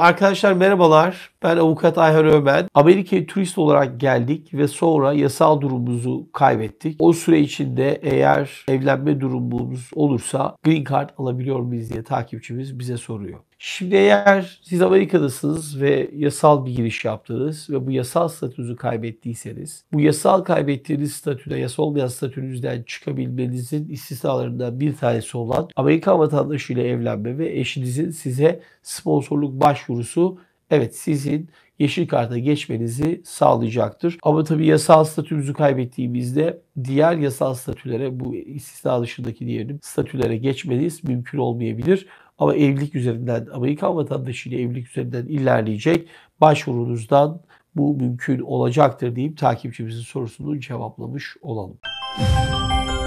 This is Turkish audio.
Arkadaşlar merhabalar. Ben avukat Ayhan Ömer Amerika'ya turist olarak geldik ve sonra yasal durumumuzu kaybettik. O süre içinde eğer evlenme durumumuz olursa green card alabiliyor muyuz diye takipçimiz bize soruyor. Şimdi eğer siz Amerika'dasınız ve yasal bir giriş yaptınız ve bu yasal statünüzü kaybettiyseniz, bu yasal kaybettiğiniz statüde yasal olmayan statünüzden çıkabilmenizin istisnalarından bir tanesi olan Amerika vatandaşıyla evlenme ve eşinizin size sponsorluk başvurusu evet sizin yeşil karta geçmenizi sağlayacaktır. Ama tabii yasal statümüzü kaybettiğimizde diğer yasal statülere bu istisna dışındaki diyelim statülere geçmeniz mümkün olmayabilir. Ama evlilik üzerinden Amerikan vatandaşıyla evlilik üzerinden ilerleyecek başvurunuzdan bu mümkün olacaktır deyip takipçimizin sorusunu cevaplamış olalım. Müzik